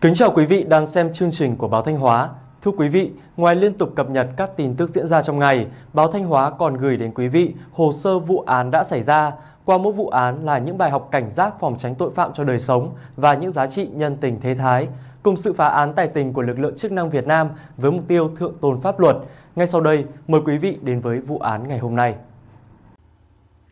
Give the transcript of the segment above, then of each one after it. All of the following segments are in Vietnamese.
Kính chào quý vị đang xem chương trình của Báo Thanh Hóa. Thưa quý vị, ngoài liên tục cập nhật các tin tức diễn ra trong ngày, Báo Thanh Hóa còn gửi đến quý vị hồ sơ vụ án đã xảy ra. Qua mỗi vụ án là những bài học cảnh giác phòng tránh tội phạm cho đời sống và những giá trị nhân tình thế thái, cùng sự phá án tài tình của lực lượng chức năng Việt Nam với mục tiêu thượng tôn pháp luật. Ngay sau đây, mời quý vị đến với vụ án ngày hôm nay.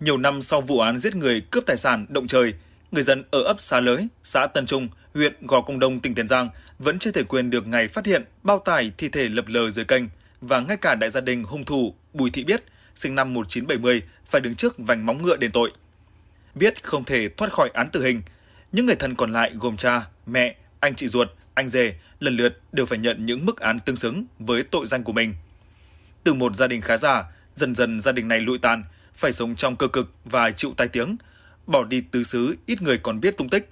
Nhiều năm sau vụ án giết người cướp tài sản động trời, người dân ở ấp Xá Lới, xã Tân Trung – huyện Gò Công Đông, tỉnh Tiền Giang vẫn chưa thể quên được ngày phát hiện bao tải thi thể lập lờ dưới kênh và ngay cả đại gia đình hung thủ Bùi Thị Biết, sinh năm 1970, phải đứng trước vành móng ngựa đền tội. Biết không thể thoát khỏi án tử hình, những người thân còn lại gồm cha, mẹ, anh chị ruột, anh rể lần lượt đều phải nhận những mức án tương xứng với tội danh của mình. Từ một gia đình khá giả, dần dần gia đình này lụi tàn, phải sống trong cơ cực và chịu tai tiếng, bỏ đi tứ xứ ít người còn biết tung tích.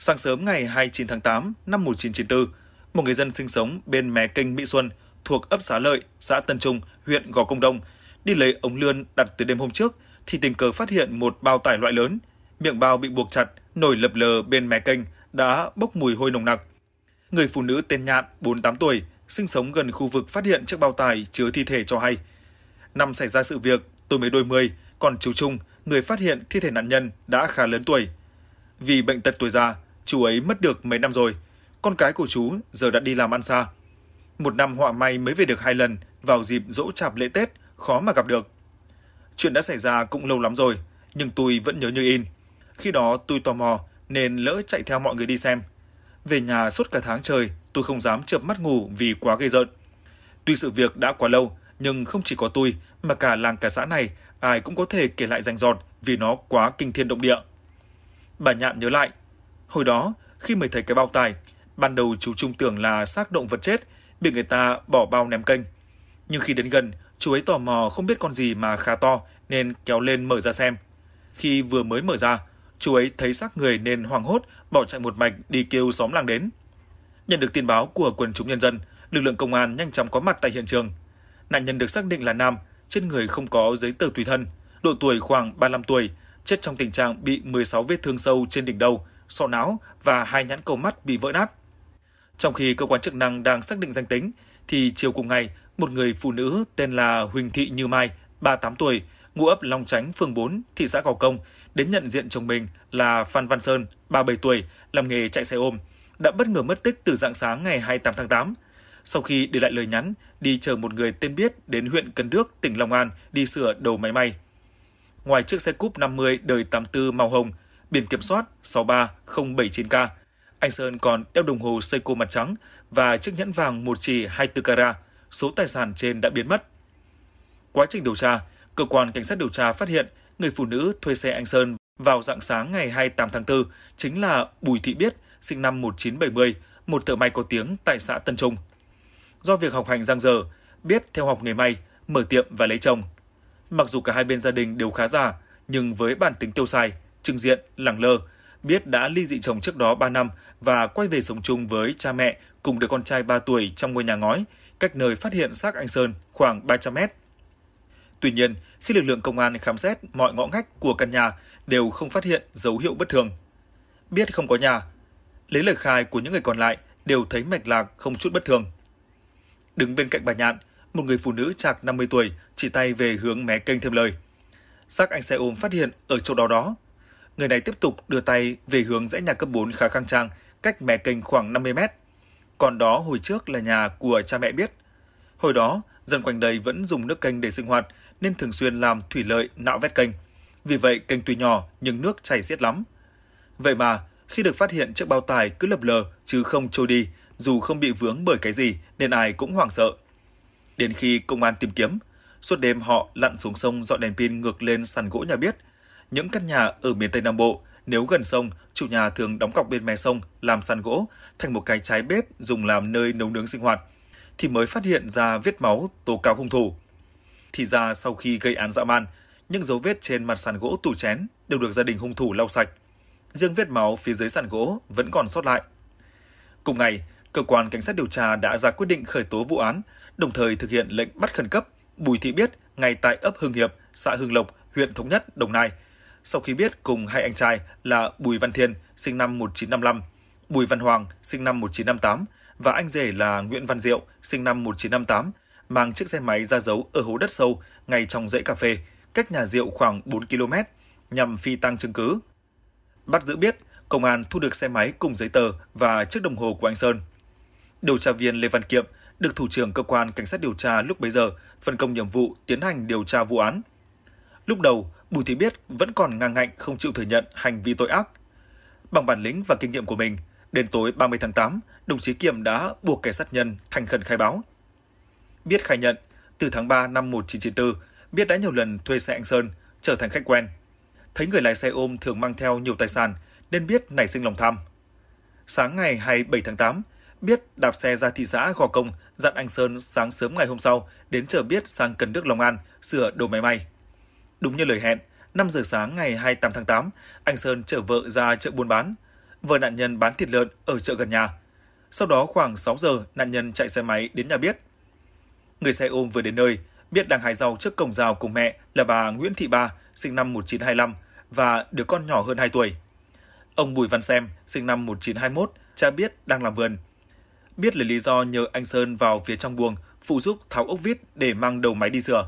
Sáng sớm ngày 29 tháng 8 năm 1994, một người dân sinh sống bên mé kênh Mỹ Xuân thuộc ấp Xá Lợi, xã Tân Trung, huyện Gò Công Đông, đi lấy ống lươn đặt từ đêm hôm trước thì tình cờ phát hiện một bao tải loại lớn, miệng bao bị buộc chặt, nổi lập lờ bên mé kênh đã bốc mùi hôi nồng nặc. Người phụ nữ tên Nhạn, 48 tuổi, sinh sống gần khu vực phát hiện chiếc bao tải chứa thi thể cho hay. Năm xảy ra sự việc, tôi mới đôi mươi, còn chú Trung, người phát hiện thi thể nạn nhân đã khá lớn tuổi. Vì bệnh tật tuổi già, chú ấy mất được mấy năm rồi. Con cái của chú giờ đã đi làm ăn xa. Một năm họa may mới về được hai lần, vào dịp dỗ chạp lễ Tết, khó mà gặp được. Chuyện đã xảy ra cũng lâu lắm rồi, nhưng tôi vẫn nhớ như in. Khi đó tôi tò mò nên lỡ chạy theo mọi người đi xem. Về nhà suốt cả tháng trời, tôi không dám chợp mắt ngủ vì quá gây rợn. Tuy sự việc đã quá lâu, nhưng không chỉ có tôi mà cả làng cả xã này ai cũng có thể kể lại rành rọt vì nó quá kinh thiên động địa. Bà Nhạn nhớ lại, Hồi đó, khi mới thấy cái bao tải, ban đầu chú Trung tưởng là xác động vật chết, bị người ta bỏ bao ném kênh. Nhưng khi đến gần, chú ấy tò mò không biết con gì mà khá to nên kéo lên mở ra xem. Khi vừa mới mở ra, chú ấy thấy xác người nên hoảng hốt bỏ chạy một mạch đi kêu xóm làng đến. Nhận được tin báo của quần chúng nhân dân, lực lượng công an nhanh chóng có mặt tại hiện trường. Nạn nhân được xác định là nam, trên người không có giấy tờ tùy thân, độ tuổi khoảng 35 tuổi, chết trong tình trạng bị 16 vết thương sâu trên đỉnh đầu, sọ não và hai nhãn cầu mắt bị vỡ nát. Trong khi cơ quan chức năng đang xác định danh tính, thì chiều cùng ngày, một người phụ nữ tên là Huỳnh Thị Như Mai, 38 tuổi, ngụ ấp Long Chánh, phường 4, thị xã Gò Công, đến nhận diện chồng mình là Phan Văn Sơn, 37 tuổi, làm nghề chạy xe ôm, đã bất ngờ mất tích từ dạng sáng ngày 28 tháng 8. Sau khi để lại lời nhắn, đi chờ một người tên biết đến huyện Cần Đước, tỉnh Long An đi sửa đầu máy may. Ngoài chiếc xe cúp 50 đời 84 màu hồng, biển kiểm soát 63079K. Anh Sơn còn đeo đồng hồ Seiko mặt trắng và chiếc nhẫn vàng một chỉ 24 carat. Số tài sản trên đã biến mất. Quá trình điều tra, cơ quan cảnh sát điều tra phát hiện người phụ nữ thuê xe anh Sơn vào dạng sáng ngày 28 tháng 4 chính là Bùi Thị Biết, sinh năm 1970, một thợ may có tiếng tại xã Tân Trung. Do việc học hành giang dở, Biết theo học nghề may, mở tiệm và lấy chồng. Mặc dù cả hai bên gia đình đều khá già nhưng với bản tính tiêu xài, Trừng Diện, Lẳng Lơ, biết đã ly dị chồng trước đó 3 năm và quay về sống chung với cha mẹ cùng đứa con trai 3 tuổi trong ngôi nhà ngói, cách nơi phát hiện xác anh Sơn khoảng 300 mét. Tuy nhiên, khi lực lượng công an khám xét mọi ngõ ngách của căn nhà đều không phát hiện dấu hiệu bất thường. Biết không có nhà, lấy lời khai của những người còn lại đều thấy mạch lạc không chút bất thường. Đứng bên cạnh bà Nhạn, một người phụ nữ chạc 50 tuổi chỉ tay về hướng mé kênh thêm lời. Xác anh xe ôm phát hiện ở chỗ đó đó người này tiếp tục đưa tay về hướng dãy nhà cấp 4 khá khang trang, cách mé kênh khoảng 50 mét. Còn đó hồi trước là nhà của cha mẹ biết. Hồi đó, dân quanh đây vẫn dùng nước kênh để sinh hoạt nên thường xuyên làm thủy lợi nạo vét kênh. Vì vậy, kênh tuy nhỏ nhưng nước chảy xiết lắm. Vậy mà, khi được phát hiện chiếc bao tải cứ lập lờ chứ không trôi đi, dù không bị vướng bởi cái gì nên ai cũng hoảng sợ. Đến khi công an tìm kiếm, suốt đêm họ lặn xuống sông dọn đèn pin ngược lên sàn gỗ nhà biết – những căn nhà ở miền Tây Nam Bộ, nếu gần sông, chủ nhà thường đóng cọc bên mé sông làm sàn gỗ thành một cái trái bếp dùng làm nơi nấu nướng sinh hoạt thì mới phát hiện ra vết máu tố cáo hung thủ. Thì ra sau khi gây án dã man, những dấu vết trên mặt sàn gỗ tủ chén đều được gia đình hung thủ lau sạch. Riêng vết máu phía dưới sàn gỗ vẫn còn sót lại. Cùng ngày, cơ quan cảnh sát điều tra đã ra quyết định khởi tố vụ án, đồng thời thực hiện lệnh bắt khẩn cấp Bùi Thị Biết ngay tại ấp Hưng Hiệp, xã Hưng Lộc, huyện Thống Nhất, Đồng Nai – sau khi biết cùng hai anh trai là Bùi Văn Thiên, sinh năm 1955, Bùi Văn Hoàng, sinh năm 1958 và anh rể là Nguyễn Văn Diệu, sinh năm 1958, mang chiếc xe máy ra giấu ở hố đất sâu ngay trong dãy cà phê, cách nhà Diệu khoảng 4 km, nhằm phi tăng chứng cứ. Bắt giữ biết, công an thu được xe máy cùng giấy tờ và chiếc đồng hồ của anh Sơn. Điều tra viên Lê Văn Kiệm được thủ trưởng cơ quan cảnh sát điều tra lúc bấy giờ phân công nhiệm vụ tiến hành điều tra vụ án. Lúc đầu, Bùi Thị Biết vẫn còn ngang ngạnh không chịu thừa nhận hành vi tội ác. Bằng bản lĩnh và kinh nghiệm của mình, đến tối 30 tháng 8, đồng chí Kiểm đã buộc kẻ sát nhân thành khẩn khai báo. Biết khai nhận, từ tháng 3 năm 1994, Biết đã nhiều lần thuê xe anh Sơn, trở thành khách quen. Thấy người lái xe ôm thường mang theo nhiều tài sản, nên Biết nảy sinh lòng tham. Sáng ngày 27 tháng 8, Biết đạp xe ra thị xã Gò Công, dặn anh Sơn sáng sớm ngày hôm sau đến chờ Biết sang Cần Đức Long An, sửa đồ máy may. may. Đúng như lời hẹn, 5 giờ sáng ngày 28 tháng 8, anh Sơn chở vợ ra chợ buôn bán. Vợ nạn nhân bán thịt lợn ở chợ gần nhà. Sau đó khoảng 6 giờ, nạn nhân chạy xe máy đến nhà biết. Người xe ôm vừa đến nơi, biết đang hái rau trước cổng rào cùng mẹ là bà Nguyễn Thị Ba, sinh năm 1925 và đứa con nhỏ hơn 2 tuổi. Ông Bùi Văn Xem, sinh năm 1921, cha biết đang làm vườn. Biết là lý do nhờ anh Sơn vào phía trong buồng phụ giúp tháo ốc vít để mang đầu máy đi sửa.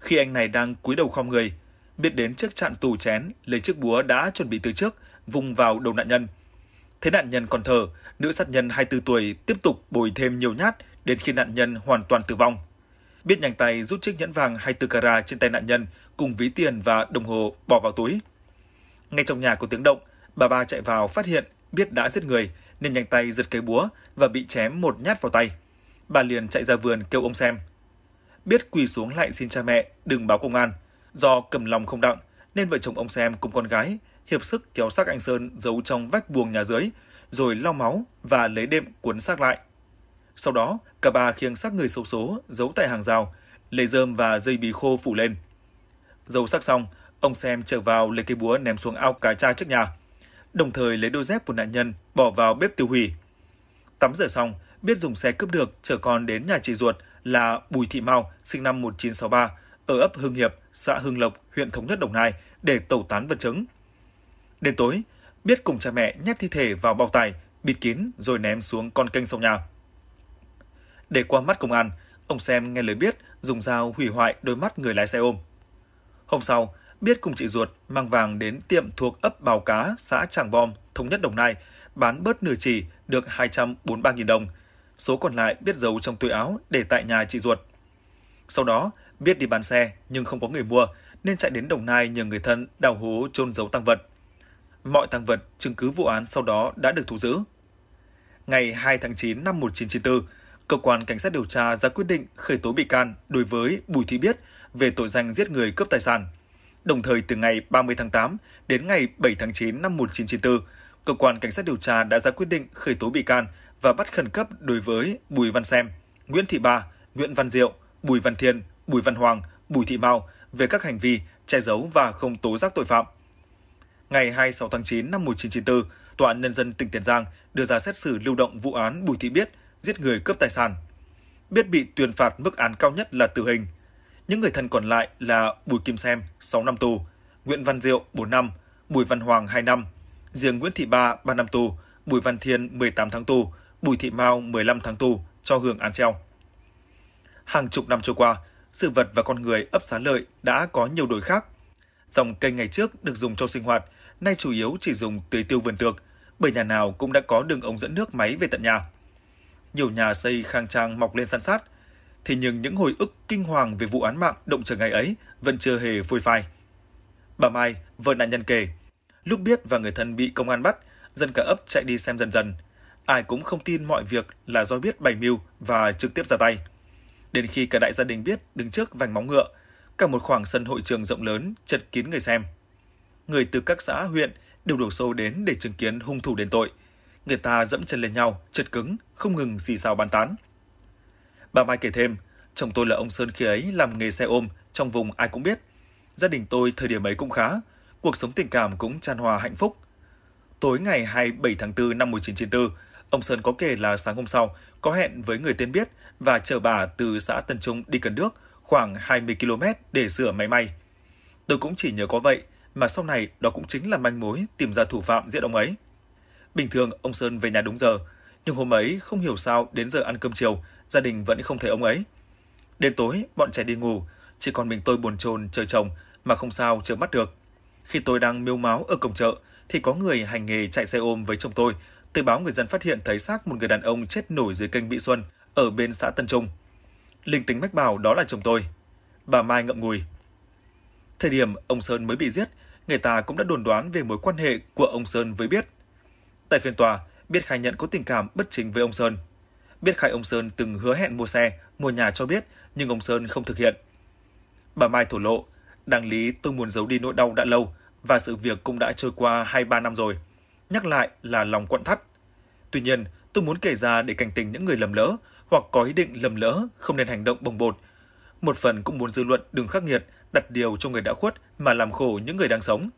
Khi anh này đang cúi đầu khom người, biết đến chiếc chặn tù chén, lấy chiếc búa đã chuẩn bị từ trước, vùng vào đầu nạn nhân. Thế nạn nhân còn thở, nữ sát nhân 24 tuổi tiếp tục bồi thêm nhiều nhát đến khi nạn nhân hoàn toàn tử vong. Biết nhanh tay rút chiếc nhẫn vàng 24 carat trên tay nạn nhân cùng ví tiền và đồng hồ bỏ vào túi. Ngay trong nhà có tiếng động, bà ba chạy vào phát hiện biết đã giết người nên nhanh tay giật cái búa và bị chém một nhát vào tay. Bà liền chạy ra vườn kêu ông xem biết quỳ xuống lại xin cha mẹ, đừng báo công an. Do cầm lòng không đặng, nên vợ chồng ông Xem cùng con gái hiệp sức kéo xác anh Sơn giấu trong vách buồng nhà dưới, rồi lau máu và lấy đệm cuốn xác lại. Sau đó, cả ba khiêng xác người xấu số giấu tại hàng rào, lấy rơm và dây bì khô phủ lên. Giấu xác xong, ông Xem trở vào lấy cây búa ném xuống ao cá cha trước nhà, đồng thời lấy đôi dép của nạn nhân bỏ vào bếp tiêu hủy. Tắm rửa xong, biết dùng xe cướp được chở con đến nhà chị ruột là Bùi Thị Mao, sinh năm 1963, ở ấp Hưng Hiệp, xã Hưng Lộc, huyện Thống Nhất Đồng Nai để tẩu tán vật chứng. Đến tối, Biết cùng cha mẹ nhét thi thể vào bao tải, bịt kín rồi ném xuống con kênh sông nhà. Để qua mắt công an, ông Xem nghe lời Biết dùng dao hủy hoại đôi mắt người lái xe ôm. Hôm sau, Biết cùng chị ruột mang vàng đến tiệm thuộc ấp Bào Cá, xã Tràng Bom, Thống nhất Đồng Nai, bán bớt nửa chỉ được 243.000 đồng – số còn lại biết giấu trong túi áo để tại nhà chị ruột. Sau đó, biết đi bán xe nhưng không có người mua nên chạy đến Đồng Nai nhờ người thân đào hố chôn giấu tăng vật. Mọi tăng vật, chứng cứ vụ án sau đó đã được thu giữ. Ngày 2 tháng 9 năm 1994, cơ quan cảnh sát điều tra ra quyết định khởi tố bị can đối với Bùi Thị Biết về tội danh giết người cướp tài sản. Đồng thời từ ngày 30 tháng 8 đến ngày 7 tháng 9 năm 1994, cơ quan cảnh sát điều tra đã ra quyết định khởi tố bị can và bắt khẩn cấp đối với Bùi Văn Xem, Nguyễn Thị Ba, Nguyễn Văn Diệu, Bùi Văn Thiên, Bùi Văn Hoàng, Bùi Thị Mao về các hành vi che giấu và không tố giác tội phạm. Ngày 26 tháng 9 năm 1994, Tòa án Nhân dân tỉnh Tiền Giang đưa ra xét xử lưu động vụ án Bùi Thị Biết giết người cướp tài sản. Biết bị tuyên phạt mức án cao nhất là tử hình. Những người thân còn lại là Bùi Kim Xem 6 năm tù, Nguyễn Văn Diệu 4 năm, Bùi Văn Hoàng 2 năm, riêng Nguyễn Thị Ba 3 năm tù, Bùi Văn Thiên 18 tháng tù Bùi Thị Mao 15 tháng tù cho hưởng án treo. Hàng chục năm trôi qua, sự vật và con người ấp xá lợi đã có nhiều đổi khác. Dòng kênh ngày trước được dùng cho sinh hoạt, nay chủ yếu chỉ dùng tưới tiêu vườn tược, bởi nhà nào cũng đã có đường ống dẫn nước máy về tận nhà. Nhiều nhà xây khang trang mọc lên san sát, thế nhưng những hồi ức kinh hoàng về vụ án mạng động trời ngày ấy vẫn chưa hề phôi phai. Bà Mai, vợ nạn nhân kể, lúc biết và người thân bị công an bắt, dân cả ấp chạy đi xem dần dần – ai cũng không tin mọi việc là do biết bày mưu và trực tiếp ra tay. Đến khi cả đại gia đình biết đứng trước vành móng ngựa, cả một khoảng sân hội trường rộng lớn chật kín người xem. Người từ các xã, huyện đều đổ xô đến để chứng kiến hung thủ đền tội. Người ta dẫm chân lên nhau, chật cứng, không ngừng xì xào bàn tán. Bà Mai kể thêm, chồng tôi là ông Sơn khi ấy làm nghề xe ôm, trong vùng ai cũng biết. Gia đình tôi thời điểm ấy cũng khá, cuộc sống tình cảm cũng tràn hòa hạnh phúc. Tối ngày 27 tháng 4 năm 1994, Ông Sơn có kể là sáng hôm sau, có hẹn với người tên biết và chở bà từ xã Tân Trung đi Cần Đước khoảng 20 km để sửa máy may. Tôi cũng chỉ nhớ có vậy, mà sau này đó cũng chính là manh mối tìm ra thủ phạm giết ông ấy. Bình thường ông Sơn về nhà đúng giờ, nhưng hôm ấy không hiểu sao đến giờ ăn cơm chiều, gia đình vẫn không thấy ông ấy. Đến tối, bọn trẻ đi ngủ, chỉ còn mình tôi buồn chồn chờ chồng mà không sao chợp mắt được. Khi tôi đang miêu máu ở cổng chợ thì có người hành nghề chạy xe ôm với chồng tôi từ báo người dân phát hiện thấy xác một người đàn ông chết nổi dưới kênh Mỹ Xuân ở bên xã Tân Trung. Linh tính mách bảo đó là chồng tôi. Bà Mai ngậm ngùi. Thời điểm ông Sơn mới bị giết, người ta cũng đã đồn đoán về mối quan hệ của ông Sơn với Biết. Tại phiên tòa, Biết khai nhận có tình cảm bất chính với ông Sơn. Biết khai ông Sơn từng hứa hẹn mua xe, mua nhà cho Biết, nhưng ông Sơn không thực hiện. Bà Mai thổ lộ, đáng lý tôi muốn giấu đi nỗi đau đã lâu và sự việc cũng đã trôi qua 2-3 năm rồi nhắc lại là lòng quặn thắt. Tuy nhiên, tôi muốn kể ra để cảnh tình những người lầm lỡ hoặc có ý định lầm lỡ không nên hành động bồng bột. Một phần cũng muốn dư luận đừng khắc nghiệt, đặt điều cho người đã khuất mà làm khổ những người đang sống.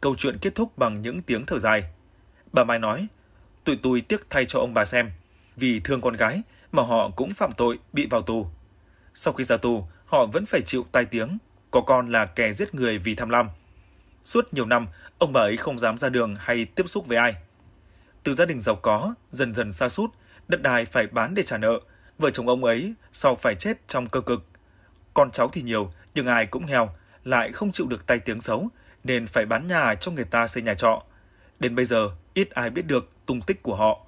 Câu chuyện kết thúc bằng những tiếng thở dài. Bà Mai nói, tụi tôi tiếc thay cho ông bà xem, vì thương con gái mà họ cũng phạm tội bị vào tù. Sau khi ra tù, họ vẫn phải chịu tai tiếng, có con là kẻ giết người vì tham lam. Suốt nhiều năm, Ông bà ấy không dám ra đường hay tiếp xúc với ai. Từ gia đình giàu có, dần dần xa sút đất đai phải bán để trả nợ, vợ chồng ông ấy sau phải chết trong cơ cực. Con cháu thì nhiều, nhưng ai cũng nghèo, lại không chịu được tay tiếng xấu, nên phải bán nhà cho người ta xây nhà trọ. Đến bây giờ, ít ai biết được tung tích của họ.